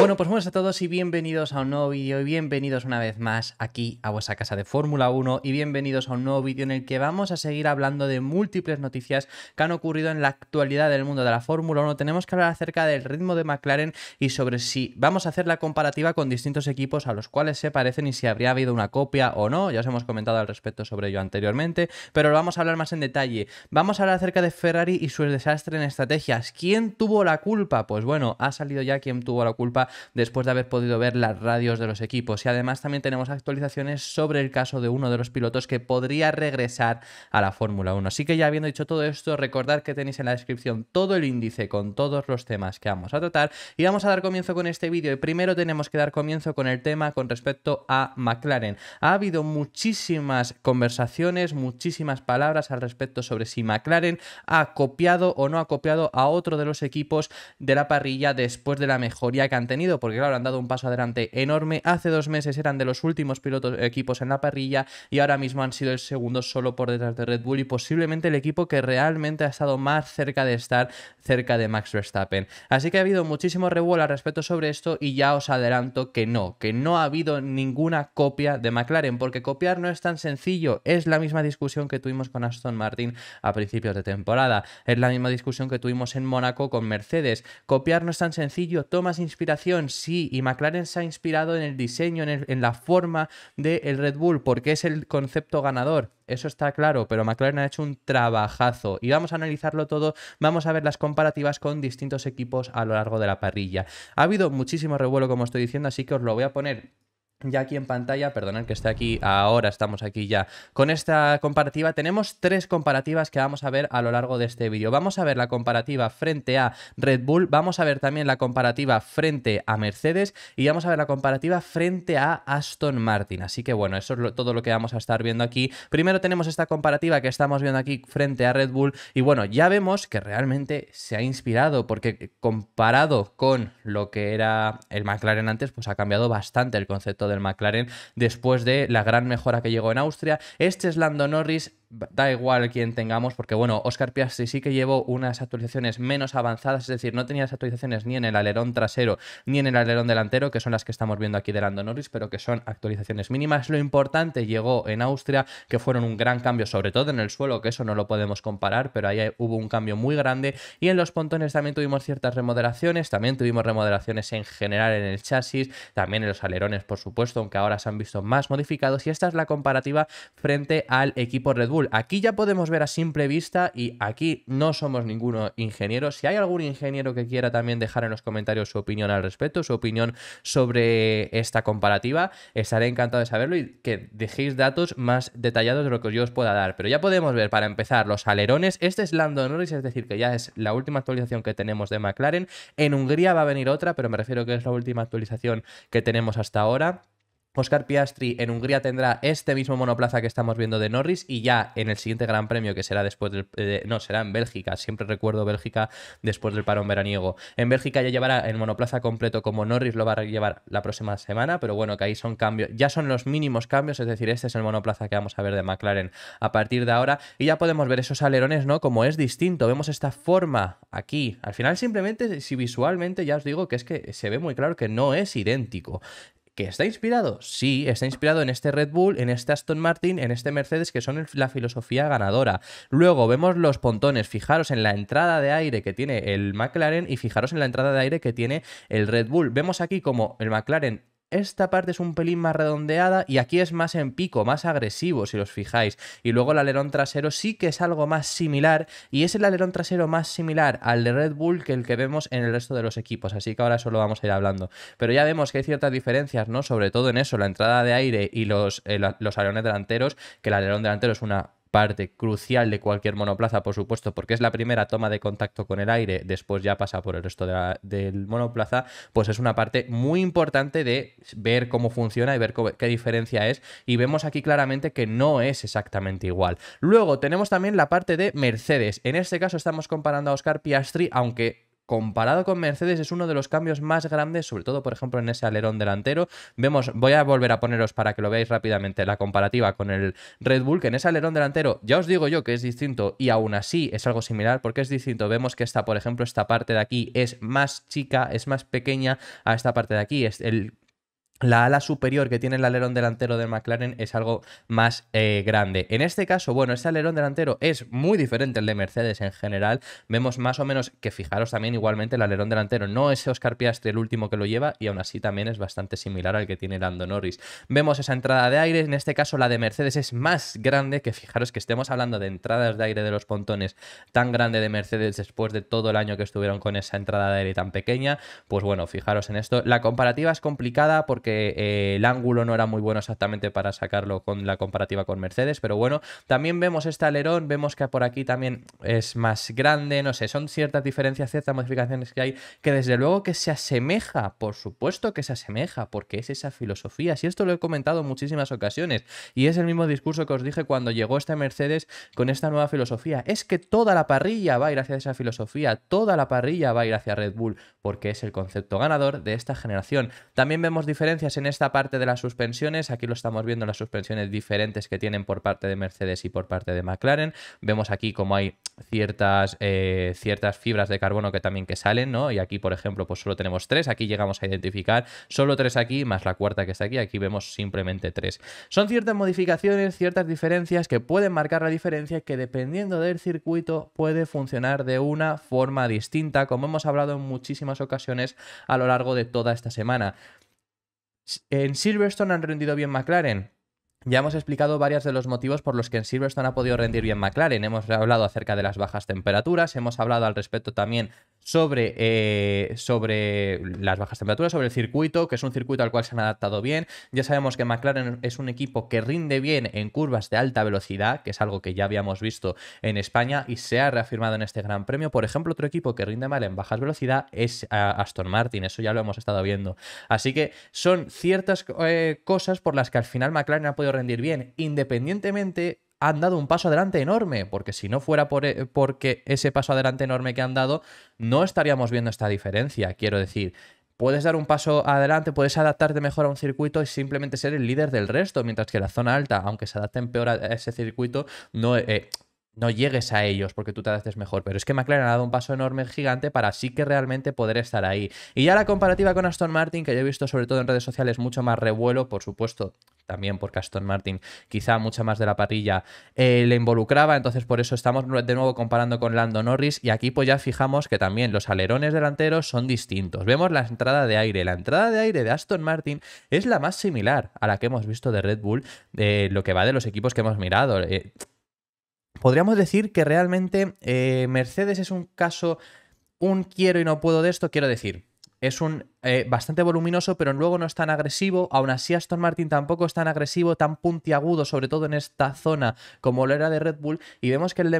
Bueno, pues buenas a todos y bienvenidos a un nuevo vídeo y bienvenidos una vez más aquí a vuestra casa de Fórmula 1 y bienvenidos a un nuevo vídeo en el que vamos a seguir hablando de múltiples noticias que han ocurrido en la actualidad del mundo de la Fórmula 1. Tenemos que hablar acerca del ritmo de McLaren y sobre si vamos a hacer la comparativa con distintos equipos a los cuales se parecen y si habría habido una copia o no. Ya os hemos comentado al respecto sobre ello anteriormente, pero lo vamos a hablar más en detalle. Vamos a hablar acerca de Ferrari y su desastre en estrategias. ¿Quién tuvo la culpa? Pues bueno, ha salido ya quien tuvo la culpa después de haber podido ver las radios de los equipos. Y además también tenemos actualizaciones sobre el caso de uno de los pilotos que podría regresar a la Fórmula 1. Así que ya habiendo dicho todo esto, recordad que tenéis en la descripción todo el índice con todos los temas que vamos a tratar y vamos a dar comienzo con este vídeo. Y primero tenemos que dar comienzo con el tema con respecto a McLaren. Ha habido muchísimas conversaciones, muchísimas palabras al respecto sobre si McLaren ha copiado o no ha copiado a otro de los equipos de la parrilla después de la mejoría que han tenido porque claro, han dado un paso adelante enorme. Hace dos meses eran de los últimos pilotos, equipos en la parrilla y ahora mismo han sido el segundo solo por detrás de Red Bull y posiblemente el equipo que realmente ha estado más cerca de estar cerca de Max Verstappen. Así que ha habido muchísimo revuelo al respecto sobre esto y ya os adelanto que no, que no ha habido ninguna copia de McLaren, porque copiar no es tan sencillo, es la misma discusión que tuvimos con Aston Martin a principios de temporada, es la misma discusión que tuvimos en Mónaco con Mercedes. Copiar no es tan sencillo, tomas inspiración sí, y McLaren se ha inspirado en el diseño, en, la forma del el Red Bull, porque es el concepto ganador. Eso está claro, pero McLaren ha hecho un trabajazo y vamos a analizarlo todo, vamos a ver las comparativas con distintos equipos a lo largo de la parrilla. Ha habido muchísimo revuelo, como estoy diciendo, así que os lo voy a poner ya aquí en pantalla, perdonad que esté aquí, ahora estamos aquí ya con esta comparativa, tenemos tres comparativas que vamos a ver a lo largo de este vídeo. Vamos a ver la comparativa frente a Red Bull, vamos a ver también la comparativa frente a Mercedes y vamos a ver la comparativa frente a Aston Martin. Así que bueno, eso es todo lo que vamos a estar viendo aquí. Primero tenemos esta comparativa que estamos viendo aquí frente a Red Bull y bueno, ya vemos que realmente se ha inspirado porque comparado con lo que era el McLaren antes, pues ha cambiado bastante el concepto del McLaren después de la gran mejora que llegó en Austria. Este es Lando Norris, da igual quién tengamos, porque bueno, Oscar Piastri sí que llevó unas actualizaciones menos avanzadas, es decir, no tenía las actualizaciones ni en el alerón trasero ni en el alerón delantero, que son las que estamos viendo aquí de Lando Norris, pero que son actualizaciones mínimas. Lo importante llegó en Austria, que fueron un gran cambio, sobre todo en el suelo, que eso no lo podemos comparar, pero ahí hubo un cambio muy grande. Y en los pontones también tuvimos ciertas remodelaciones, también tuvimos remodelaciones en general en el chasis, también en los alerones, por supuesto, aunque ahora se han visto más modificados. Y esta es la comparativa frente al equipo Red Bull aquí ya podemos ver a simple vista y aquí no somos ninguno ingeniero. Si hay algún ingeniero que quiera también dejar en los comentarios su opinión al respecto, su opinión sobre esta comparativa, estaré encantado de saberlo y que dejéis datos más detallados de lo que yo os pueda dar. Pero ya podemos ver, para empezar, los alerones. Este es Lando Norris, es decir, que ya es la última actualización que tenemos de McLaren. En Hungría va a venir otra, pero me refiero que es la última actualización que tenemos hasta ahora. Oscar Piastri en Hungría tendrá este mismo monoplaza que estamos viendo de Norris y ya en el siguiente Gran Premio, que será después del... Eh, no, será en Bélgica, siempre recuerdo Bélgica después del parón veraniego. En Bélgica ya llevará el monoplaza completo como Norris lo va a llevar la próxima semana, pero bueno, que ahí son cambios, ya son los mínimos cambios, es decir, este es el monoplaza que vamos a ver de McLaren a partir de ahora y ya podemos ver esos alerones, ¿no? Como es distinto, vemos esta forma aquí. Al final simplemente, si visualmente, ya os digo que es que se ve muy claro que no es idéntico. ¿Que está inspirado? Sí, está inspirado en este Red Bull, en este Aston Martin, en este Mercedes, que son la filosofía ganadora. Luego vemos los pontones, fijaros en la entrada de aire que tiene el McLaren y fijaros en la entrada de aire que tiene el Red Bull. Vemos aquí como el McLaren esta parte es un pelín más redondeada y aquí es más en pico, más agresivo si os fijáis. Y luego el alerón trasero sí que es algo más similar y es el alerón trasero más similar al de Red Bull que el que vemos en el resto de los equipos, así que ahora solo vamos a ir hablando. Pero ya vemos que hay ciertas diferencias, ¿no? Sobre todo en eso, la entrada de aire y los, eh, los alerones delanteros, que el alerón delantero es una parte crucial de cualquier monoplaza, por supuesto, porque es la primera toma de contacto con el aire, después ya pasa por el resto del monoplaza, pues es una parte muy importante de ver cómo funciona y ver qué diferencia es. Y vemos aquí claramente que no es exactamente igual. Luego tenemos también la parte de Mercedes. En este caso estamos comparando a Oscar Piastri, aunque comparado con Mercedes es uno de los cambios más grandes, sobre todo por ejemplo en ese alerón delantero. Vemos, voy a volver a poneros para que lo veáis rápidamente la comparativa con el Red Bull, que en ese alerón delantero ya os digo yo que es distinto y aún así es algo similar porque es distinto. Vemos que esta, por ejemplo, esta parte de aquí es más chica, es más pequeña a esta parte de aquí. Es el la ala superior que tiene el alerón delantero de McLaren es algo más eh, grande. En este caso, bueno, este alerón delantero es muy diferente al de Mercedes en general. Vemos más o menos que fijaros también igualmente el alerón delantero. No es Oscar Piastri el último que lo lleva y aún así también es bastante similar al que tiene Lando Norris. Vemos esa entrada de aire. En este caso la de Mercedes es más grande que fijaros que estemos hablando de entradas de aire de los pontones tan grande de Mercedes después de todo el año que estuvieron con esa entrada de aire tan pequeña. Pues bueno, fijaros en esto. La comparativa es complicada porque eh, el ángulo no era muy bueno exactamente para sacarlo con la comparativa con Mercedes, pero bueno, también vemos este alerón, vemos que por aquí también es más grande, no sé, son ciertas diferencias, ciertas modificaciones que hay, que desde luego que se asemeja, por supuesto que se asemeja, porque es esa filosofía, si esto lo he comentado muchísimas ocasiones, y es el mismo discurso que os dije cuando llegó este Mercedes con esta nueva filosofía, es que toda la parrilla va a ir hacia esa filosofía, toda la parrilla va a ir hacia Red Bull, porque es el concepto ganador de esta generación. También vemos diferencias en esta parte de las suspensiones. Aquí lo estamos viendo, las suspensiones diferentes que tienen por parte de Mercedes y por parte de McLaren. Vemos aquí como hay ciertas, eh, ciertas fibras de carbono que también que salen, ¿no? Y aquí, por ejemplo, pues solo tenemos tres. Aquí llegamos a identificar solo tres aquí, más la cuarta que está aquí. Aquí vemos simplemente tres. Son ciertas modificaciones, ciertas diferencias que pueden marcar la diferencia que dependiendo del circuito puede funcionar de una forma distinta, como hemos hablado en muchísimas ocasiones a lo largo de toda esta semana. En Silverstone han rendido bien McLaren, ya hemos explicado varios de los motivos por los que en Silverstone ha podido rendir bien McLaren. Hemos hablado acerca de las bajas temperaturas, hemos hablado al respecto también sobre, eh, sobre las bajas temperaturas, sobre el circuito, que es un circuito al cual se han adaptado bien. Ya sabemos que McLaren es un equipo que rinde bien en curvas de alta velocidad, que es algo que ya habíamos visto en España y se ha reafirmado en este Gran Premio. Por ejemplo, otro equipo que rinde mal en bajas velocidad es eh, Aston Martin, eso ya lo hemos estado viendo. Así que son ciertas eh, cosas por las que al final McLaren ha podido rendir bien. Independientemente, han dado un paso adelante enorme, porque si no fuera por, e, porque ese paso adelante enorme que han dado, no estaríamos viendo esta diferencia, quiero decir. Puedes dar un paso adelante, puedes adaptarte mejor a un circuito y simplemente ser el líder del resto, mientras que la zona alta, aunque se adapten peor a ese circuito, no, eh, no llegues a ellos porque tú te haces mejor. Pero es que McLaren ha dado un paso enorme, gigante, para sí que realmente poder estar ahí. Y ya la comparativa con Aston Martin, que yo he visto sobre todo en redes sociales mucho más revuelo, por supuesto, también porque Aston Martin quizá mucha más de la parrilla eh, le involucraba, entonces por eso estamos de nuevo comparando con Lando Norris y aquí pues ya fijamos que también los alerones delanteros son distintos. Vemos la entrada de aire, la entrada de aire de Aston Martin es la más similar a la que hemos visto de Red Bull, de lo que va de los equipos que hemos mirado. Eh, podríamos decir que realmente eh, Mercedes es un caso, un quiero y no puedo de esto, quiero decir, es un eh, bastante voluminoso, pero luego no es tan agresivo. Aún así, Aston Martin tampoco es tan agresivo, tan puntiagudo, sobre todo en esta zona como lo era de Red Bull. Y vemos que el de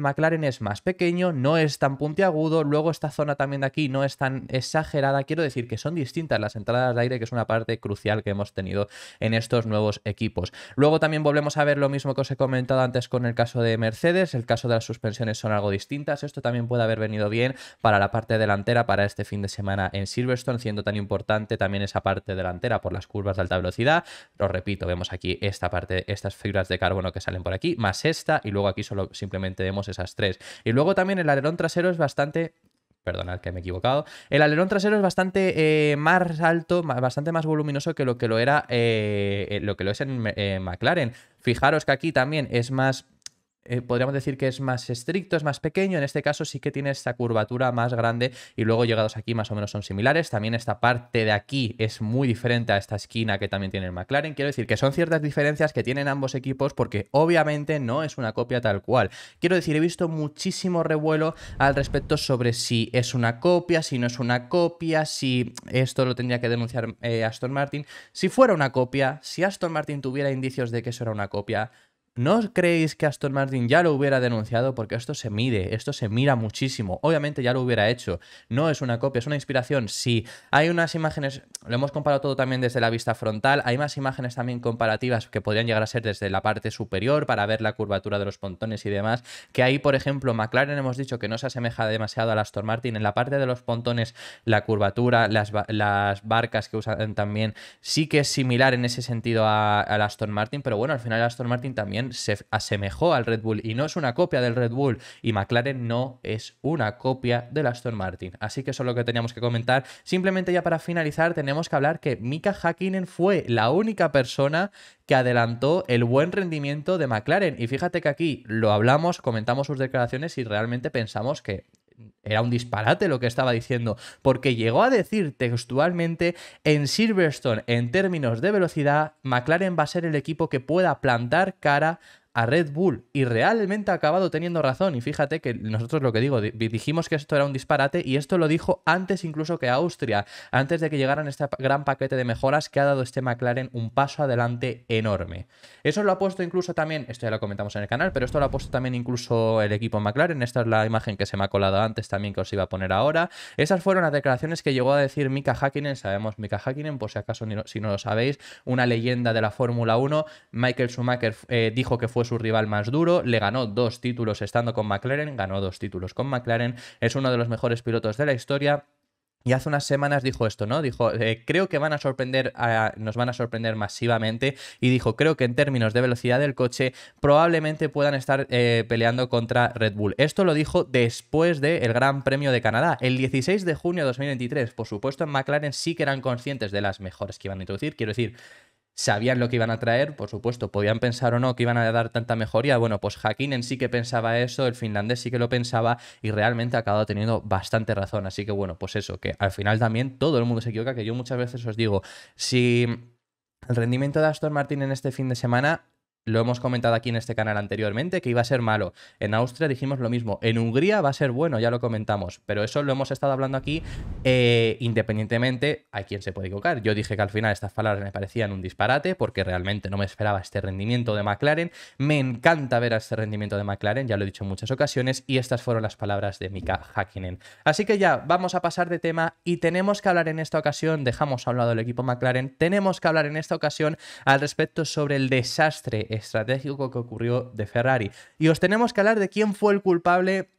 McLaren es más pequeño, no es tan puntiagudo. Luego, esta zona también de aquí no es tan exagerada. Quiero decir que son distintas las entradas de aire, que es una parte crucial que hemos tenido en estos nuevos equipos. Luego, también volvemos a ver lo mismo que os he comentado antes con el caso de Mercedes. El caso de las suspensiones son algo distintas. Esto también puede haber venido bien para la parte delantera para este fin de semana en Silverstone no siendo tan importante también esa parte delantera por las curvas de alta velocidad. Lo repito, vemos aquí esta parte, estas fibras de carbono que salen por aquí, más esta, y luego aquí solo simplemente vemos esas tres. Y luego también el alerón trasero es bastante perdonad que me he equivocado, el alerón trasero es bastante eh, más alto, bastante más voluminoso que lo que lo era, eh, eh, lo que lo es en McLaren. Fijaros que aquí también es más eh, podríamos decir que es más estricto, es más pequeño. En este caso sí que tiene esta curvatura más grande y luego llegados aquí más o menos son similares. También esta parte de aquí es muy diferente a esta esquina que también tiene el McLaren. Quiero decir que son ciertas diferencias que tienen ambos equipos porque obviamente no es una copia tal cual. Quiero decir, he visto muchísimo revuelo al respecto sobre si es una copia, si no es una copia, si esto lo tendría que denunciar eh, Aston Martin. Si fuera una copia, si Aston Martin tuviera indicios de que eso era una copia, ¿No creéis que Aston Martin ya lo hubiera denunciado? Porque esto se mide, esto se mira muchísimo. Obviamente ya lo hubiera hecho. No es una copia, es una inspiración. Sí, hay unas imágenes, lo hemos comparado todo también desde la vista frontal. Hay más imágenes también comparativas que podrían llegar a ser desde la parte superior para ver la curvatura de los pontones y demás. Que ahí, por ejemplo, McLaren hemos dicho que no se asemeja demasiado al Aston Martin. En la parte de los pontones, la curvatura, las, barcas que usan también, sí que es similar en ese sentido al Aston Martin. Pero bueno, al final Aston Martin también se asemejó al Red Bull y no es una copia del Red Bull y McLaren no es una copia del Aston Martin. Así que eso es lo que teníamos que comentar. Simplemente ya para finalizar tenemos que hablar que Mika Hakkinen fue la única persona que adelantó el buen rendimiento de McLaren. Y fíjate que aquí lo hablamos, comentamos sus declaraciones y realmente pensamos que era un disparate lo que estaba diciendo, porque llegó a decir textualmente, en Silverstone, en términos de velocidad, McLaren va a ser el equipo que pueda plantar cara a Red Bull y realmente ha acabado teniendo razón. Y fíjate que nosotros lo que digo, dijimos que esto era un disparate y esto lo dijo antes incluso que Austria, antes de que llegaran este gran paquete de mejoras que ha dado este McLaren un paso adelante enorme. Eso lo ha puesto incluso también, esto ya lo comentamos en el canal, pero esto lo ha puesto también incluso el equipo McLaren. Esta es la imagen que se me ha colado antes también que os iba a poner ahora. Esas fueron las declaraciones que llegó a decir Mika Hakkinen, sabemos Mika Hakkinen, por si acaso si no lo sabéis, una leyenda de la Fórmula 1. Michael Schumacher eh, dijo que fue su rival más duro, le ganó dos títulos estando con McLaren, ganó dos títulos con McLaren, es uno de los mejores pilotos de la historia. Y hace unas semanas dijo esto, ¿no? Dijo, eh, creo que van a sorprender, nos van a sorprender masivamente. Y dijo, creo que en términos de velocidad del coche, probablemente puedan estar eh, peleando contra Red Bull. Esto lo dijo después del el Gran Premio de Canadá, el 16 de junio de 2023. Por supuesto, en McLaren sí que eran conscientes de las mejores que iban a introducir. Quiero decir, sabían lo que iban a traer, por supuesto, podían pensar o no que iban a dar tanta mejoría. Bueno, pues en sí que pensaba eso, el finlandés sí que lo pensaba y realmente ha acabado teniendo bastante razón. Así que bueno, pues eso, que al final también todo el mundo se equivoca, que yo muchas veces os digo, si el rendimiento de Aston Martin en este fin de semana lo hemos comentado aquí en este canal anteriormente, que iba a ser malo. En Austria dijimos lo mismo. En Hungría va a ser bueno, ya lo comentamos. Pero eso lo hemos estado hablando aquí eh, independientemente a quién se puede equivocar. Yo dije que al final estas palabras me parecían un disparate porque realmente no me esperaba este rendimiento de McLaren. Me encanta ver a este rendimiento de McLaren, ya lo he dicho en muchas ocasiones, y estas fueron las palabras de Mika Hakkinen. Así que ya, vamos a pasar de tema y tenemos que hablar en esta ocasión, dejamos a un lado el equipo McLaren, tenemos que hablar en esta ocasión al respecto sobre el desastre estratégico que ocurrió de Ferrari. Y os tenemos que hablar de quién fue el culpable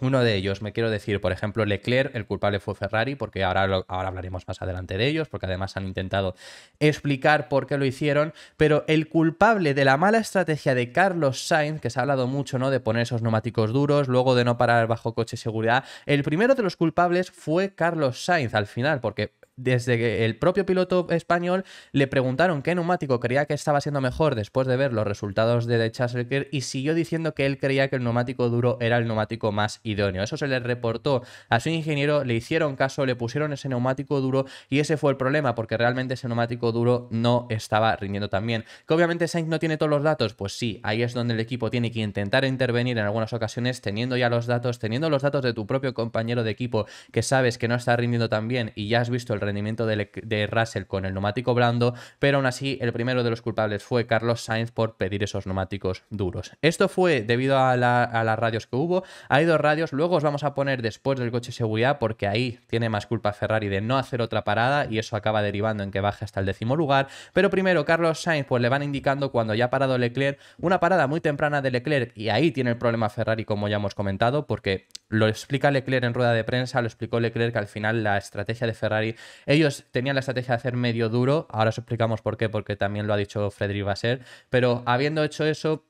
uno de ellos, me quiero decir, por ejemplo, Leclerc, el culpable fue Ferrari, porque ahora, ahora, hablaremos más adelante de ellos, porque además han intentado explicar por qué lo hicieron, pero el culpable de la mala estrategia de Carlos Sainz, que se ha hablado mucho, ¿no? De poner esos neumáticos duros, luego de no parar bajo coche seguridad, el primero de los culpables fue Carlos Sainz al final, porque desde que el propio piloto español le preguntaron qué neumático creía que estaba siendo mejor después de ver los resultados de Charles y siguió diciendo que él creía que el neumático duro era el neumático más idóneo. Eso se le reportó a su ingeniero, le hicieron caso, le pusieron ese neumático duro y ese fue el problema porque realmente ese neumático duro no estaba rindiendo tan bien. Que obviamente Sainz no tiene todos los datos, pues sí, ahí es donde el equipo tiene que intentar intervenir en algunas ocasiones teniendo ya los datos, teniendo los datos de tu propio compañero de equipo que sabes que no está rindiendo tan bien y ya has visto el rendimiento de, Russell con el neumático blando, pero aún así el primero de los culpables fue Carlos Sainz por pedir esos neumáticos duros. Esto fue debido a, las radios que hubo. Hay dos radios, luego os vamos a poner después del coche seguridad porque ahí tiene más culpa Ferrari de no hacer otra parada y eso acaba derivando en que baje hasta el décimo lugar. Pero primero Carlos Sainz pues le van indicando cuando ya ha parado Leclerc una parada muy temprana de Leclerc y ahí tiene el problema Ferrari como ya hemos comentado porque lo explica Leclerc en rueda de prensa, lo explicó Leclerc que al final la estrategia de Ferrari ellos tenían la estrategia de hacer medio duro, ahora os explicamos por qué, porque también lo ha dicho Frederick Basser, pero habiendo hecho eso,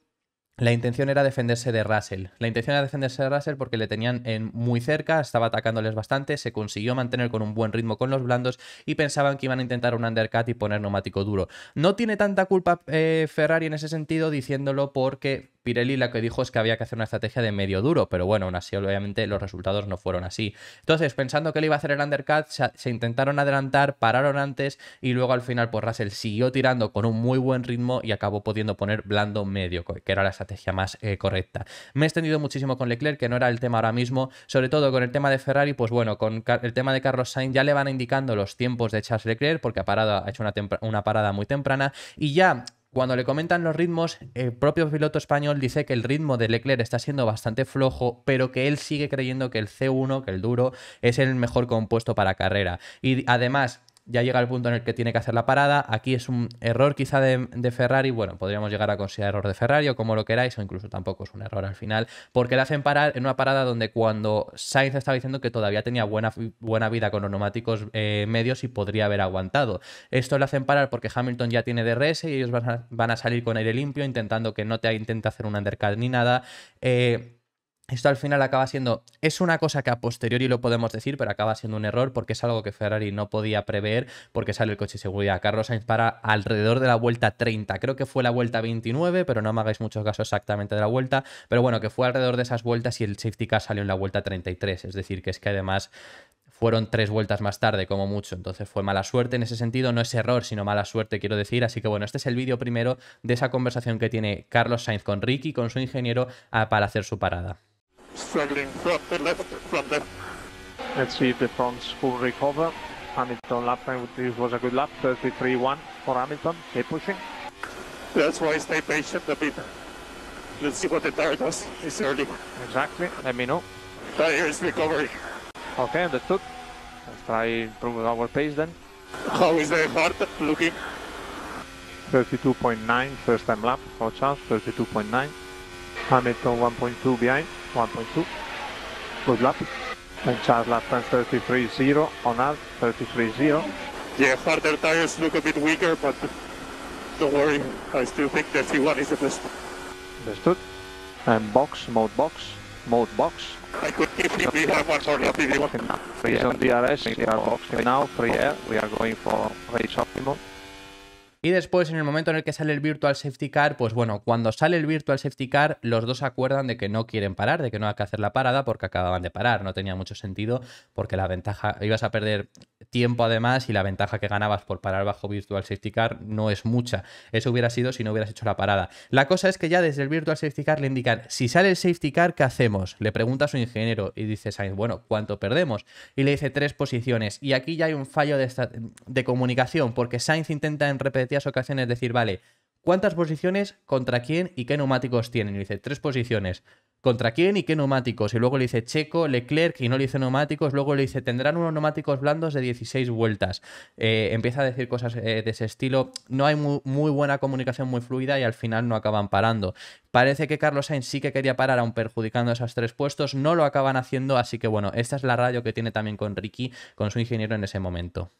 la intención era defenderse de Russell. La intención era defenderse de Russell porque le tenían en muy cerca, estaba atacándoles bastante, se consiguió mantener con un buen ritmo con los blandos y pensaban que iban a intentar un undercut y poner neumático duro. No tiene tanta culpa eh, Ferrari en ese sentido diciéndolo porque Pirelli la que dijo es que había que hacer una estrategia de medio duro, pero bueno, aún así obviamente los resultados no fueron así. Entonces, pensando que le iba a hacer el undercut, se, intentaron adelantar, pararon antes y luego al final pues Russell siguió tirando con un muy buen ritmo y acabó pudiendo poner blando medio, que era la estrategia más eh, correcta. Me he extendido muchísimo con Leclerc, que no era el tema ahora mismo, sobre todo con el tema de Ferrari, pues bueno, con el tema de Carlos Sainz ya le van indicando los tiempos de Charles Leclerc porque ha, parado, ha hecho una parada muy temprana y ya cuando le comentan los ritmos, el propio piloto español dice que el ritmo de Leclerc está siendo bastante flojo, pero que él sigue creyendo que el C1, que el duro, es el mejor compuesto para carrera. Y además, ya llega el punto en el que tiene que hacer la parada. Aquí es un error quizá de, Ferrari. Bueno, podríamos llegar a considerar error de Ferrari o como lo queráis, o incluso tampoco es un error al final, porque le hacen parar en una parada donde cuando Sainz estaba diciendo que todavía tenía buena, buena vida con los neumáticos eh, medios y podría haber aguantado. Esto le hacen parar porque Hamilton ya tiene DRS y ellos van a, salir con aire limpio, intentando que no te intente hacer un undercut ni nada. Eh, esto al final acaba siendo, es una cosa que a posteriori lo podemos decir, pero acaba siendo un error porque es algo que Ferrari no podía prever porque sale el coche de seguridad. Carlos Sainz para alrededor de la vuelta 30, creo que fue la vuelta 29, pero no me hagáis muchos casos exactamente de la vuelta, pero bueno, que fue alrededor de esas vueltas y el safety car salió en la vuelta 33, es decir, que es que además fueron tres vueltas más tarde, como mucho. Entonces fue mala suerte en ese sentido, no es error, sino mala suerte, quiero decir. Así que bueno, este es el vídeo primero de esa conversación que tiene Carlos Sainz con Ricky, con su ingeniero, ah, para hacer su parada. struggling from the left, from left. Let's see if the fronts will recover. Hamilton lap time, this was a good lap, 33-1 for Hamilton, keep pushing. That's why stay patient a bit. Let's see what the tire does, it's early. Exactly, let me know. Tire is recovering. Okay, understood. Let's try improve our pace then. How is the heart looking? 32.9, first time lap for Charles, 32.9. Hamilton 1.2 behind. 1.2 good lap and Charles lap time 33.0 on us 33.0 yeah harder tires look a bit weaker but don't worry I still think that C1 is the best understood and box mode box mode box I could if we have one Sorry, happy one. He's on DRS, we are boxing now, free air, we are going for race optimum. Y después, en el momento en el que sale el Virtual Safety Car, pues bueno, cuando sale el Virtual Safety Car, los dos acuerdan de que no quieren parar, de que no hay que hacer la parada porque acababan de parar. No tenía mucho sentido porque la ventaja, ibas a perder tiempo además y la ventaja que ganabas por parar bajo Virtual Safety Car no es mucha. Eso hubiera sido si no hubieras hecho la parada. La cosa es que ya desde el Virtual Safety Car le indican, si sale el Safety Car, ¿qué hacemos? Le pregunta a su ingeniero y dice Sainz, bueno, ¿cuánto perdemos? Y le dice tres posiciones. Y aquí ya hay un fallo de, de comunicación porque Sainz intenta en repetidas ocasiones decir, vale, ¿Cuántas posiciones, contra quién y qué neumáticos tienen? Y dice, tres posiciones contra quién y qué neumáticos. Y luego le dice Checo, Leclerc y no le dice neumáticos. Luego le dice tendrán unos neumáticos blandos de 16 vueltas. Eh, empieza a decir cosas eh, de ese estilo. No hay muy, buena comunicación, muy fluida y al final no acaban parando. Parece que Carlos Sainz sí que quería parar, aún perjudicando esos tres puestos. No lo acaban haciendo, así que bueno, esta es la radio que tiene también con Ricky, con su ingeniero en ese momento.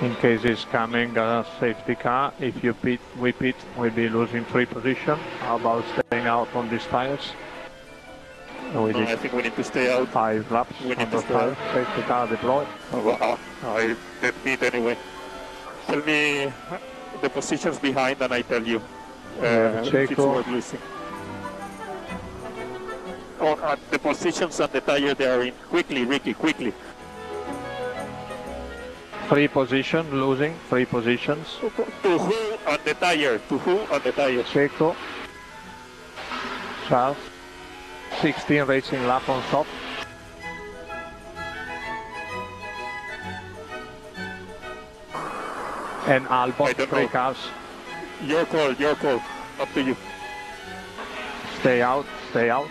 in case it's coming a safety car. If you pit, we pit, we'll be losing three position. How about staying out on these tires? No, I think we need to stay out. Five laps. We need to stay out. Safety car deployed. Oh, wow. I pit anyway. Tell me the positions behind and I tell you. Uh, Checo. If losing. Or uh, the positions and the tire they are in. Quickly, Ricky, quickly. Free position, losing, free positions. To who on the tire? To who on the tire? Checo. Charles. 16 racing lap on top. And Albon, three know. cars. Your call, your call. Up to you. Stay out, stay out.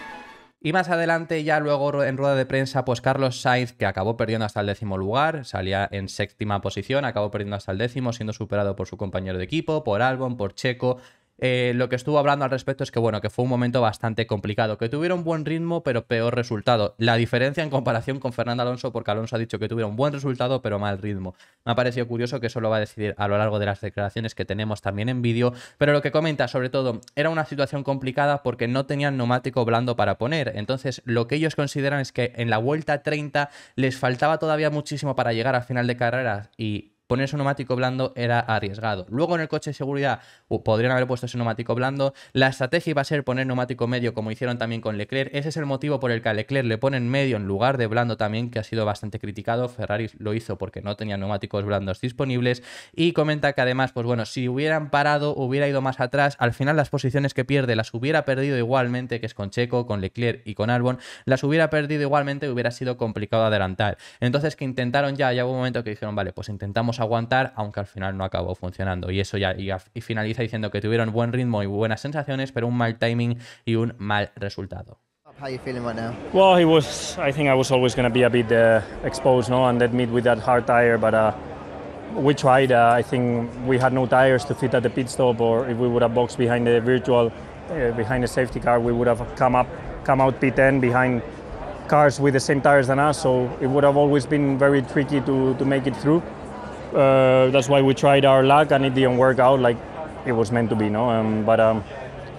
Y más adelante, ya luego en rueda de prensa, pues Carlos Sainz, que acabó perdiendo hasta el décimo lugar, salía en séptima posición, acabó perdiendo hasta el décimo, siendo superado por su compañero de equipo, por Albon, por Checo, eh, lo que estuvo hablando al respecto es que, bueno, que fue un momento bastante complicado, que tuvieron buen ritmo, pero peor resultado. La diferencia en comparación con Fernando Alonso, porque Alonso ha dicho que tuvieron buen resultado, pero mal ritmo. Me ha parecido curioso que eso lo va a decidir a lo largo de las declaraciones que tenemos también en vídeo, pero lo que comenta, sobre todo, era una situación complicada porque no tenían neumático blando para poner. Entonces, lo que ellos consideran es que en la vuelta 30 les faltaba todavía muchísimo para llegar al final de carrera y poner ese neumático blando era arriesgado. Luego en el coche de seguridad podrían haber puesto ese neumático blando. La estrategia iba a ser poner neumático medio como hicieron también con Leclerc. Ese es el motivo por el que a Leclerc le ponen medio en lugar de blando también, que ha sido bastante criticado. Ferrari lo hizo porque no tenía neumáticos blandos disponibles. Y comenta que además, pues bueno, si hubieran parado, hubiera ido más atrás. Al final las posiciones que pierde las hubiera perdido igualmente, que es con Checo, con Leclerc y con Albon. Las hubiera perdido igualmente, y hubiera sido complicado adelantar. Entonces que intentaron ya, ya hubo un momento que dijeron, vale, pues intentamos aguantar, aunque al final no acabó funcionando. Y eso ya y, y finaliza diciendo que tuvieron buen ritmo y buenas sensaciones, pero un mal timing y un mal resultado. How are you feeling right now? Well, he was. I think I was always going to be a bit uh, exposed, no, and that meet with that hard tire. But uh, we tried. Uh, I think we had no tires to fit at the pit stop, or if we would have boxed behind the virtual, uh, behind the safety car, we would have come up, come out P10 behind cars with the same tires than us. So it would have always been very tricky to to make it through. Uh, that's why we tried our luck and it didn't work out like it was meant to be, no? Um, but um,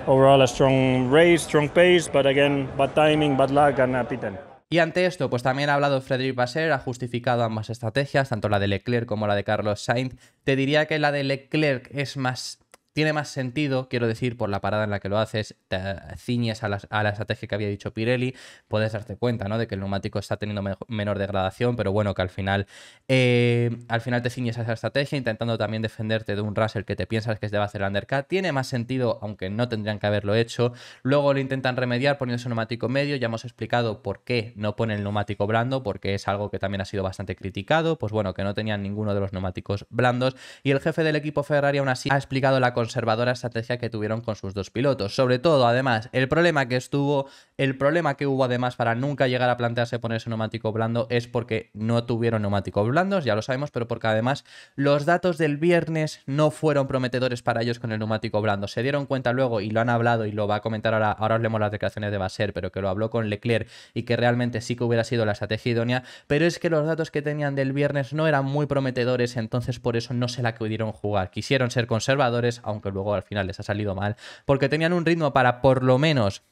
overall a strong race, strong pace, but again, bad timing, bad luck and a pit end. Y ante esto, pues también ha hablado Frederic Basser, ha justificado ambas estrategias, tanto la de Leclerc como la de Carlos Sainz. Te diría que la de Leclerc es más tiene más sentido, quiero decir, por la parada en la que lo haces, te ciñes a, la, estrategia que había dicho Pirelli, puedes darte cuenta, ¿no? De que el neumático está teniendo menor degradación, pero bueno, que al final, eh, al final te ciñes a esa estrategia, intentando también defenderte de un Russell que te piensas que es de a hacer undercut. Tiene más sentido, aunque no tendrían que haberlo hecho. Luego lo intentan remediar poniendo ese neumático medio, ya hemos explicado por qué no ponen el neumático blando, porque es algo que también ha sido bastante criticado, pues bueno, que no tenían ninguno de los neumáticos blandos. Y el jefe del equipo Ferrari aún así ha explicado la conservadora estrategia que tuvieron con sus dos pilotos. Sobre todo, además, el problema que estuvo, el problema que hubo además para nunca llegar a plantearse ponerse neumático blando es porque no tuvieron neumáticos blandos, ya lo sabemos, pero porque además los datos del viernes no fueron prometedores para ellos con el neumático blando. Se dieron cuenta luego y lo han hablado y lo va a comentar ahora, ahora os leemos las declaraciones de Baser, pero que lo habló con Leclerc y que realmente sí que hubiera sido la estrategia idónea, pero es que los datos que tenían del viernes no eran muy prometedores, entonces por eso no se la pudieron jugar. Quisieron ser conservadores, aunque aunque luego al final les ha salido mal, porque tenían un ritmo para por lo menos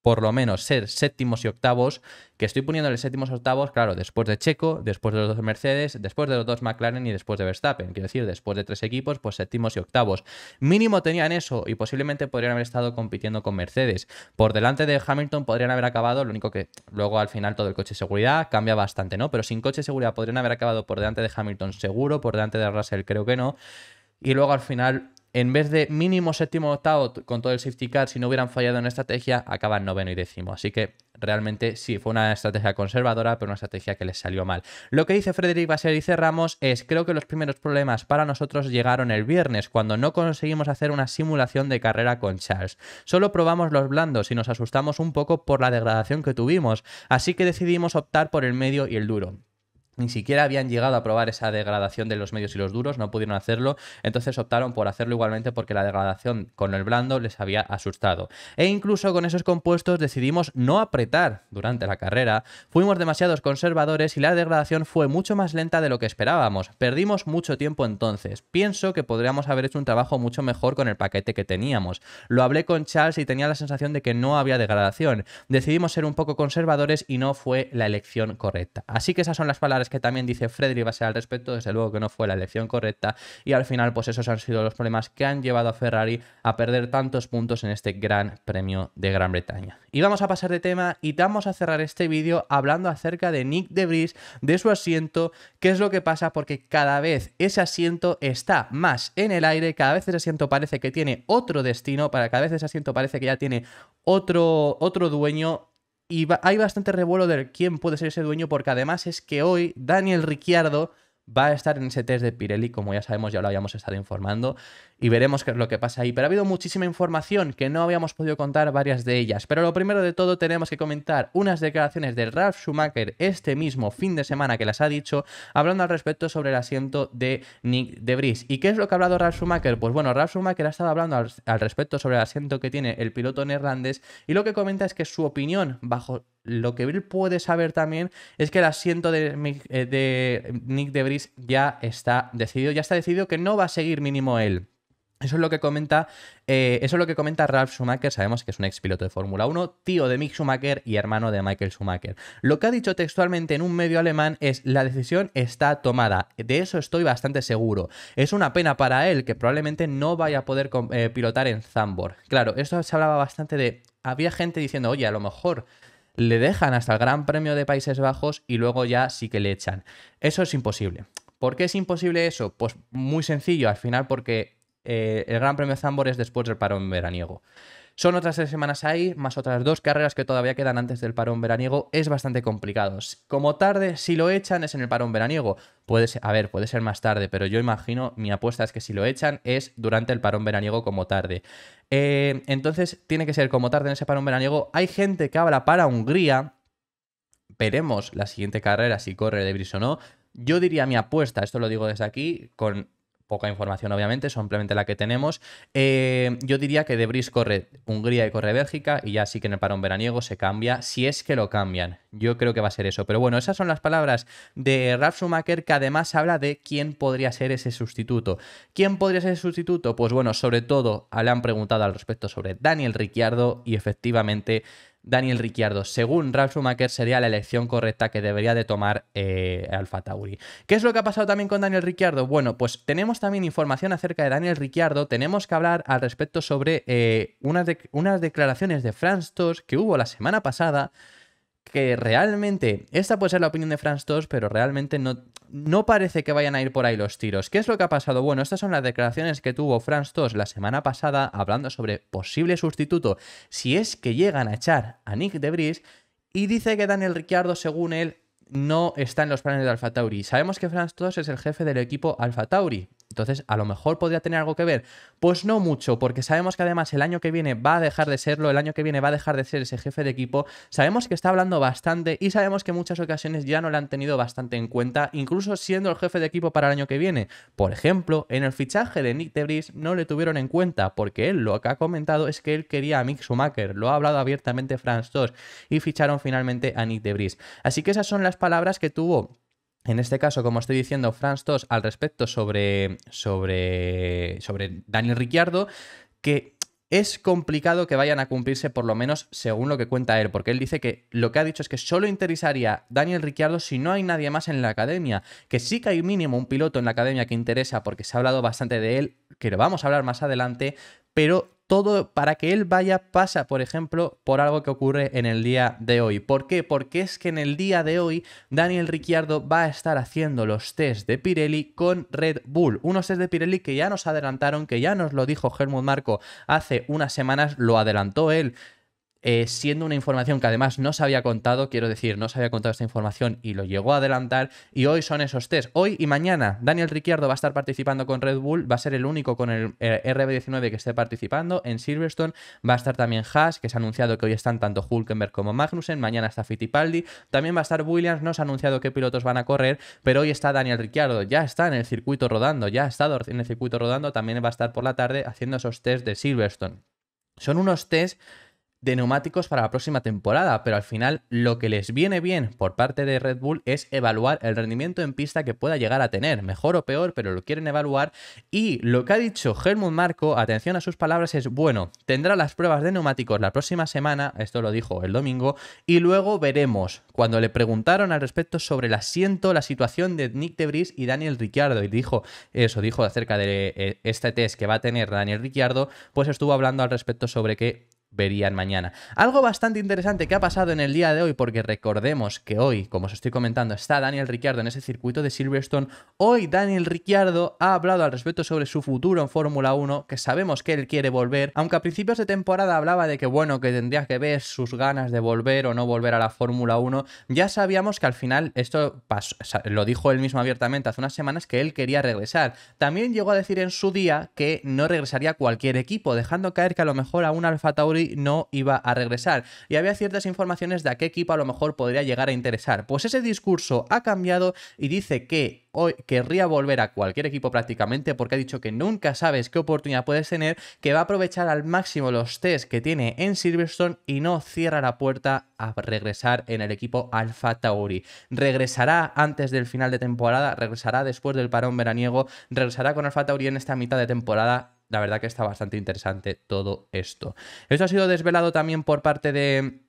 por lo menos ser séptimos y octavos, que estoy poniéndole séptimos y octavos, claro, después de Checo, después de los dos Mercedes, después de los dos McLaren y después de Verstappen. Quiero decir, después de tres equipos, pues séptimos y octavos. Mínimo tenían eso y posiblemente podrían haber estado compitiendo con Mercedes. Por delante de Hamilton podrían haber acabado, lo único que luego al final todo el coche de seguridad cambia bastante, ¿no? Pero sin coche de seguridad podrían haber acabado por delante de Hamilton seguro, por delante de Russell creo que no. Y luego al final en vez de mínimo séptimo octavo con todo el safety car, si no hubieran fallado en estrategia, acaban noveno y décimo. Así que realmente sí, fue una estrategia conservadora, pero una estrategia que les salió mal. Lo que dice Frederick Basel y Ramos es, creo que los primeros problemas para nosotros llegaron el viernes, cuando no conseguimos hacer una simulación de carrera con Charles. Solo probamos los blandos y nos asustamos un poco por la degradación que tuvimos, así que decidimos optar por el medio y el duro ni siquiera habían llegado a probar esa degradación de los medios y los duros, no pudieron hacerlo, entonces optaron por hacerlo igualmente porque la degradación con el blando les había asustado. E incluso con esos compuestos decidimos no apretar durante la carrera, fuimos demasiados conservadores y la degradación fue mucho más lenta de lo que esperábamos, perdimos mucho tiempo entonces, pienso que podríamos haber hecho un trabajo mucho mejor con el paquete que teníamos. Lo hablé con Charles y tenía la sensación de que no había degradación, decidimos ser un poco conservadores y no fue la elección correcta. Así que esas son las palabras que también dice Frederick Basel al respecto, desde luego que no fue la elección correcta y al final pues esos han sido los problemas que han llevado a Ferrari a perder tantos puntos en este gran premio de Gran Bretaña. Y vamos a pasar de tema y vamos a cerrar este vídeo hablando acerca de Nick de Debris, de su asiento, qué es lo que pasa porque cada vez ese asiento está más en el aire, cada vez ese asiento parece que tiene otro destino, para cada vez ese asiento parece que ya tiene otro, otro dueño y hay bastante revuelo de quién puede ser ese dueño, porque además es que hoy Daniel Ricciardo va a estar en ese test de Pirelli, como ya sabemos, ya lo habíamos estado informando, y veremos qué es lo que pasa ahí. Pero ha habido muchísima información que no habíamos podido contar varias de ellas. Pero lo primero de todo tenemos que comentar unas declaraciones de Ralf Schumacher este mismo fin de semana que las ha dicho, hablando al respecto sobre el asiento de Nick de Vries. ¿Y qué es lo que ha hablado Ralf Schumacher? Pues bueno, Ralf Schumacher ha estado hablando al, al respecto sobre el asiento que tiene el piloto neerlandés y lo que comenta es que su opinión bajo lo que Bill puede saber también es que el asiento de, eh, de Nick ya está decidido, ya está decidido que no va a seguir mínimo él. Eso es lo que comenta, eh, eso es lo que comenta Ralph Schumacher, sabemos que es un ex piloto de Fórmula 1, tío de Mick Schumacher y hermano de Michael Schumacher. Lo que ha dicho textualmente en un medio alemán es la decisión está tomada, de eso estoy bastante seguro. Es una pena para él que probablemente no vaya a poder eh, pilotar en Zambor. Claro, esto se hablaba bastante de había gente diciendo, oye, a lo mejor le dejan hasta el Gran Premio de Países Bajos y luego ya sí que le echan. Eso es imposible. ¿Por qué es imposible eso? Pues muy sencillo, al final porque eh, el Gran Premio Zambor es después del parón veraniego. Son otras tres semanas ahí, más otras dos carreras que todavía quedan antes del parón veraniego. Es bastante complicado. Como tarde, si lo echan, es en el parón veraniego. Puede ser, a ver, puede ser más tarde, pero yo imagino, mi apuesta es que si lo echan es durante el parón veraniego como tarde. Eh, entonces, tiene que ser como tarde en ese parón veraniego. Hay gente que habla para Hungría. Veremos la siguiente carrera si corre de bris o no. Yo diría mi apuesta, esto lo digo desde aquí, con poca información, obviamente, simplemente la que tenemos. Eh, yo diría que Debris corre Hungría y corre Bélgica, y ya sí que en el parón veraniego se cambia, si es que lo cambian. Yo creo que va a ser eso. Pero bueno, esas son las palabras de Ralf Schumacher, que además habla de quién podría ser ese sustituto. ¿Quién podría ser ese sustituto? Pues bueno, sobre todo le han preguntado al respecto sobre Daniel Ricciardo, y efectivamente Daniel Ricciardo. Según Ralf Schumacher, sería la elección correcta que debería de tomar eh, Alfa Tauri. ¿Qué es lo que ha pasado también con Daniel Ricciardo? Bueno, pues tenemos también información acerca de Daniel Ricciardo. Tenemos que hablar al respecto sobre eh, unas, unas declaraciones de Franz Tost que hubo la semana pasada que realmente, esta puede ser la opinión de Franz Tost, pero realmente no, no parece que vayan a ir por ahí los tiros. ¿Qué es lo que ha pasado? Bueno, estas son las declaraciones que tuvo Franz Toss la semana pasada hablando sobre posible sustituto si es que llegan a echar a Nick de Bris y dice que Daniel Ricciardo, según él, no está en los planes de Alfa Tauri. Sabemos que Franz Tost es el jefe del equipo Alfa Tauri. Entonces, a lo mejor podría tener algo que ver. Pues no mucho, porque sabemos que además el año que viene va a dejar de serlo, el año que viene va a dejar de ser ese jefe de equipo. Sabemos que está hablando bastante y sabemos que en muchas ocasiones ya no le han tenido bastante en cuenta, incluso siendo el jefe de equipo para el año que viene. Por ejemplo, en el fichaje de Nick Debris no le tuvieron en cuenta, porque él lo que ha comentado es que él quería a Mick Schumacher, lo ha hablado abiertamente Franz Tosh, y ficharon finalmente a Nick Debris. Así que esas son las palabras que tuvo en este caso, como estoy diciendo, Franz Tos, al respecto sobre, sobre, sobre Daniel Ricciardo, que es complicado que vayan a cumplirse, por lo menos según lo que cuenta él, porque él dice que lo que ha dicho es que solo interesaría Daniel Ricciardo si no hay nadie más en la academia, que sí que hay mínimo un piloto en la academia que interesa, porque se ha hablado bastante de él, que lo vamos a hablar más adelante, pero todo para que él vaya pasa, por ejemplo, por algo que ocurre en el día de hoy. ¿Por qué? Porque es que en el día de hoy Daniel Ricciardo va a estar haciendo los test de Pirelli con Red Bull. Unos test de Pirelli que ya nos adelantaron, que ya nos lo dijo Helmut Marco hace unas semanas, lo adelantó él eh, siendo una información que además no se había contado, quiero decir, no se había contado esta información y lo llegó a adelantar. Y hoy son esos test. Hoy y mañana Daniel Ricciardo va a estar participando con Red Bull, va a ser el único con el eh, RB19 que esté participando. En Silverstone va a estar también Haas, que se ha anunciado que hoy están tanto Hulkenberg como Magnussen, mañana está Fittipaldi. También va a estar Williams, no se ha anunciado qué pilotos van a correr, pero hoy está Daniel Ricciardo, ya está en el circuito rodando, ya ha estado en el circuito rodando, también va a estar por la tarde haciendo esos test de Silverstone. Son unos test de neumáticos para la próxima temporada, pero al final lo que les viene bien por parte de Red Bull es evaluar el rendimiento en pista que pueda llegar a tener, mejor o peor, pero lo quieren evaluar y lo que ha dicho Helmut Marco, atención a sus palabras, es bueno, tendrá las pruebas de neumáticos la próxima semana, esto lo dijo el domingo, y luego veremos. Cuando le preguntaron al respecto sobre el asiento, la situación de Nick Debris y Daniel Ricciardo, y dijo eso, dijo acerca de eh, este test que va a tener Daniel Ricciardo, pues estuvo hablando al respecto sobre que verían mañana. Algo bastante interesante que ha pasado en el día de hoy, porque recordemos que hoy, como os estoy comentando, está Daniel Ricciardo en ese circuito de Silverstone. Hoy Daniel Ricciardo ha hablado al respecto sobre su futuro en Fórmula 1, que sabemos que él quiere volver, aunque a principios de temporada hablaba de que bueno, que tendría que ver sus ganas de volver o no volver a la Fórmula 1. Ya sabíamos que al final esto lo dijo él mismo abiertamente hace unas semanas que él quería regresar. También llegó a decir en su día que no regresaría a cualquier equipo, dejando caer que a lo mejor a un Alfa Tauri no iba a regresar y había ciertas informaciones de a qué equipo a lo mejor podría llegar a interesar. Pues ese discurso ha cambiado y dice que hoy querría volver a cualquier equipo prácticamente porque ha dicho que nunca sabes qué oportunidad puedes tener, que va a aprovechar al máximo los test que tiene en Silverstone y no cierra la puerta a regresar en el equipo Alfa Tauri. Regresará antes del final de temporada, regresará después del parón veraniego, regresará con Alfa Tauri en esta mitad de temporada la verdad que está bastante interesante todo esto. Esto ha sido desvelado también por parte de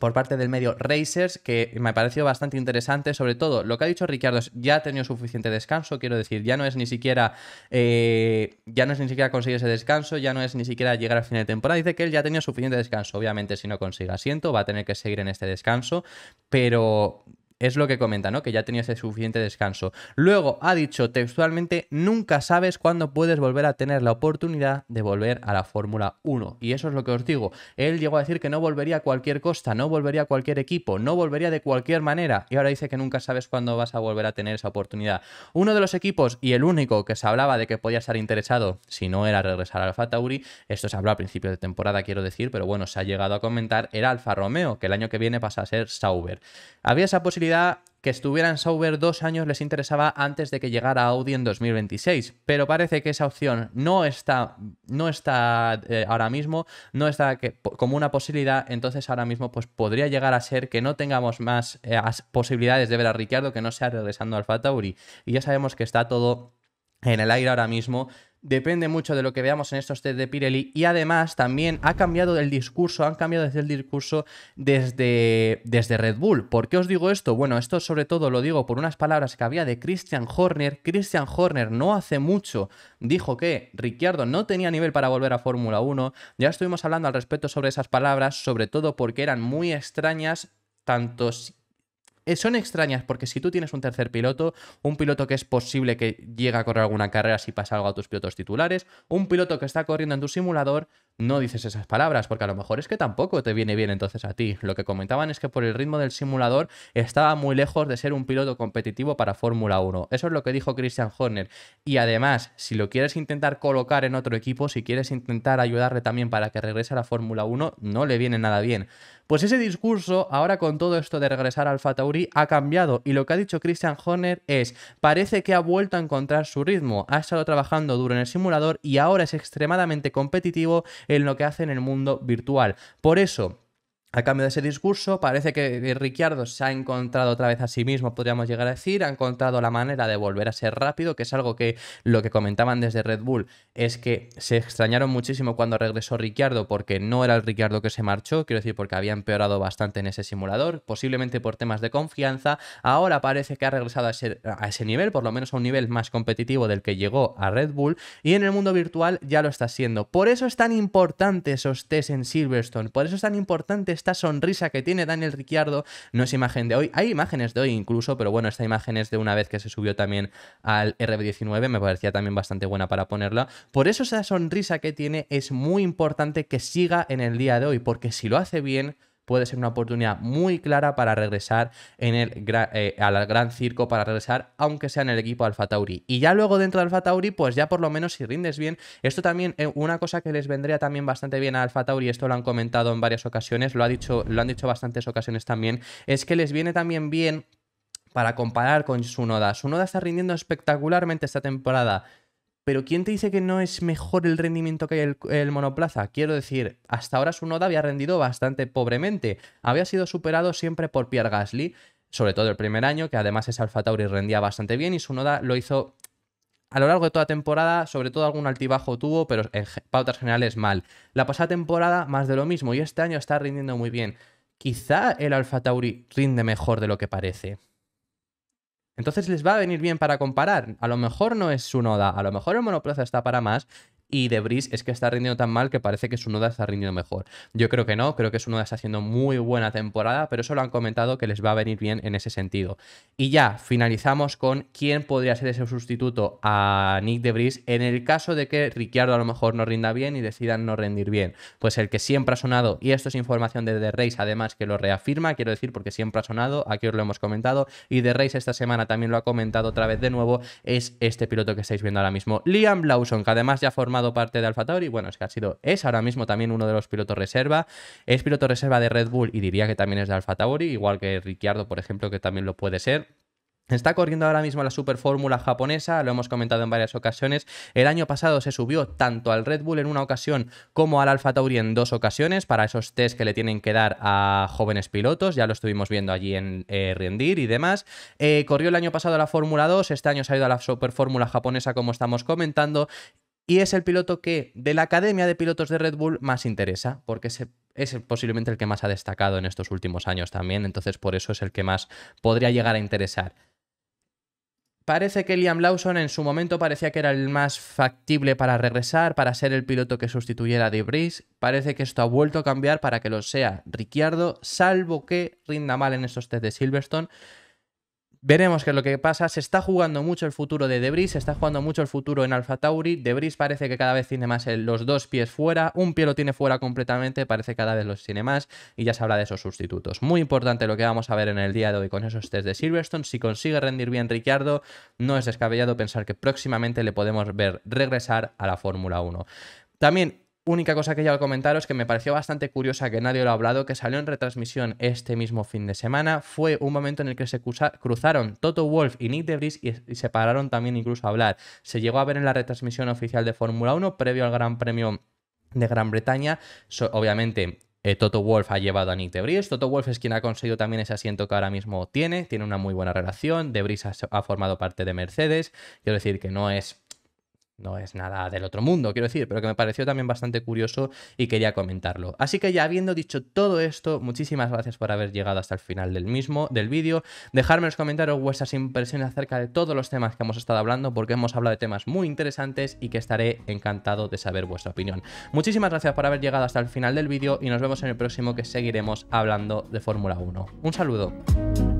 por parte del medio Racers, que me ha parecido bastante interesante. Sobre todo, lo que ha dicho Ricciardo es ya ha tenido suficiente descanso, quiero decir, ya no es ni siquiera. Eh, ya no es ni siquiera conseguir ese descanso, ya no es ni siquiera llegar al final de temporada. Dice que él ya ha tenido suficiente descanso. Obviamente, si no consigue asiento, va a tener que seguir en este descanso. Pero es lo que comenta, ¿no? Que ya tenías el suficiente descanso. Luego ha dicho textualmente, nunca sabes cuándo puedes volver a tener la oportunidad de volver a la Fórmula 1. Y eso es lo que os digo. Él llegó a decir que no volvería a cualquier costa, no volvería a cualquier equipo, no volvería de cualquier manera. Y ahora dice que nunca sabes cuándo vas a volver a tener esa oportunidad. Uno de los equipos y el único que se hablaba de que podía estar interesado, si no era regresar al Alfa Tauri, esto se habló a principios de temporada, quiero decir, pero bueno, se ha llegado a comentar, era Alfa Romeo, que el año que viene pasa a ser Sauber. Había esa posibilidad que estuviera en Sauber dos años les interesaba antes de que llegara Audi en 2026, pero parece que esa opción no está, no está eh, ahora mismo, no está como una posibilidad, entonces ahora mismo pues, podría llegar a ser que no tengamos más eh, posibilidades de ver a Ricciardo que no sea regresando al Fatauri Y ya sabemos que está todo en el aire ahora mismo depende mucho de lo que veamos en estos test de Pirelli y además también ha cambiado el discurso, han cambiado desde el discurso desde, desde Red Bull. ¿Por qué os digo esto? Bueno, esto sobre todo lo digo por unas palabras que había de Christian Horner. Christian Horner no hace mucho dijo que Ricciardo no tenía nivel para volver a Fórmula 1. Ya estuvimos hablando al respecto sobre esas palabras, sobre todo porque eran muy extrañas tanto eh, son extrañas porque si tú tienes un tercer piloto, un piloto que es posible que llegue a correr alguna carrera si pasa algo a tus pilotos titulares, un piloto que está corriendo en tu simulador, no dices esas palabras, porque a lo mejor es que tampoco te viene bien entonces a ti. Lo que comentaban es que por el ritmo del simulador estaba muy lejos de ser un piloto competitivo para Fórmula 1. Eso es lo que dijo Christian Horner. Y además, si lo quieres intentar colocar en otro equipo, si quieres intentar ayudarle también para que regrese a la Fórmula 1, no le viene nada bien. Pues ese discurso, ahora con todo esto de regresar al Fatauri ha cambiado y lo que ha dicho Christian Horner es, parece que ha vuelto a encontrar su ritmo, ha estado trabajando duro en el simulador y ahora es extremadamente competitivo en lo que hace en el mundo virtual. Por eso, a cambio de ese discurso, parece que Ricciardo se ha encontrado otra vez a sí mismo, podríamos llegar a decir, ha encontrado la manera de volver a ser rápido, que es algo que lo que comentaban desde Red Bull es que se extrañaron muchísimo cuando regresó Ricciardo porque no era el Ricciardo que se marchó, quiero decir, porque había empeorado bastante en ese simulador, posiblemente por temas de confianza. Ahora parece que ha regresado a, ese nivel, por lo menos a un nivel más competitivo del que llegó a Red Bull, y en el mundo virtual ya lo está siendo. Por eso es tan importante esos test en Silverstone, por eso es tan importante esta sonrisa que tiene Daniel Ricciardo no es imagen de hoy. Hay imágenes de hoy incluso, pero bueno, esta imagen es de una vez que se subió también al RB19, me parecía también bastante buena para ponerla. Por eso esa sonrisa que tiene es muy importante que siga en el día de hoy, porque si lo hace bien, puede ser una oportunidad muy clara para regresar en el, eh, al gran circo, para regresar, aunque sea en el equipo Alfa Tauri. Y ya luego dentro de Alfa Tauri, pues ya por lo menos si rindes bien, esto también, es eh, una cosa que les vendría también bastante bien a Alfa Tauri, esto lo han comentado en varias ocasiones, lo, ha dicho, lo han dicho bastantes ocasiones también, es que les viene también bien para comparar con su Sunoda está rindiendo espectacularmente esta temporada. Pero ¿quién te dice que no es mejor el rendimiento que el, monoplaza? Quiero decir, hasta ahora su noda había rendido bastante pobremente. Había sido superado siempre por Pierre Gasly, sobre todo el primer año, que además es Alfa Tauri rendía bastante bien y su noda lo hizo a lo largo de toda temporada, sobre todo algún altibajo tuvo, pero en pautas generales mal. La pasada temporada más de lo mismo y este año está rindiendo muy bien. Quizá el Alfa Tauri rinde mejor de lo que parece. Entonces les va a venir bien para comparar. A lo mejor no es su noda, a lo mejor el monoplaza está para más y De es que está rindiendo tan mal que parece que su noda está rindiendo mejor. Yo creo que no, creo que su noda está haciendo muy buena temporada, pero eso lo han comentado que les va a venir bien en ese sentido. Y ya finalizamos con quién podría ser ese sustituto a Nick De en el caso de que Ricciardo a lo mejor no rinda bien y decidan no rendir bien. Pues el que siempre ha sonado, y esto es información de The Race, además que lo reafirma, quiero decir, porque siempre ha sonado, aquí os lo hemos comentado, y De Race esta semana también lo ha comentado otra vez de nuevo, es este piloto que estáis viendo ahora mismo, Liam Lawson, que además ya forma parte de Tauri, bueno, es que ha sido, es ahora mismo también uno de los pilotos reserva, es piloto reserva de Red Bull y diría que también es de Alfa Tauri, igual que Ricciardo, por ejemplo, que también lo puede ser. Está corriendo ahora mismo la Super Fórmula japonesa, lo hemos comentado en varias ocasiones. El año pasado se subió tanto al Red Bull en una ocasión como al Alfa Tauri en dos ocasiones para esos test que le tienen que dar a jóvenes pilotos. Ya lo estuvimos viendo allí en eh, Rendir y demás. Eh, corrió el año pasado la Fórmula 2, este año se ha ido a la Super Fórmula japonesa, como estamos comentando. Y es el piloto que de la Academia de Pilotos de Red Bull más interesa, porque es posiblemente el que más ha destacado en estos últimos años también, entonces por eso es el que más podría llegar a interesar. Parece que Liam Lawson en su momento parecía que era el más factible para regresar, para ser el piloto que sustituyera a Debris. Parece que esto ha vuelto a cambiar para que lo sea Ricciardo, salvo que rinda mal en estos test de Silverstone. Veremos qué es lo que pasa. Se está jugando mucho el futuro de Debris, se está jugando mucho el futuro en Alpha Tauri. Debris parece que cada vez tiene más los dos pies fuera, un pie lo tiene fuera completamente, parece que cada vez los tiene más y ya se habla de esos sustitutos. Muy importante lo que vamos a ver en el día de hoy con esos test de Silverstone. Si consigue rendir bien Ricciardo, no es descabellado pensar que próximamente le podemos ver regresar a la Fórmula 1. También única cosa que ya comentaros que me pareció bastante curiosa que nadie lo ha hablado, que salió en retransmisión este mismo fin de semana, fue un momento en el que se cruzaron Toto Wolf y Nick Debris y, y se pararon también incluso a hablar. Se llegó a ver en la retransmisión oficial de Fórmula 1 previo al Gran Premio de Gran Bretaña, obviamente eh, Toto Wolf ha llevado a Nick Debris. Toto Wolf es quien ha conseguido también ese asiento que ahora mismo tiene. Tiene una muy buena relación. Debris ha formado parte de Mercedes. Quiero decir que no es no es nada del otro mundo, quiero decir, pero que me pareció también bastante curioso y quería comentarlo. Así que ya habiendo dicho todo esto, muchísimas gracias por haber llegado hasta el final del mismo, del vídeo. Dejarme en los comentarios vuestras impresiones acerca de todos los temas que hemos estado hablando, porque hemos hablado de temas muy interesantes y que estaré encantado de saber vuestra opinión. Muchísimas gracias por haber llegado hasta el final del vídeo y nos vemos en el próximo que seguiremos hablando de Fórmula 1. Un saludo.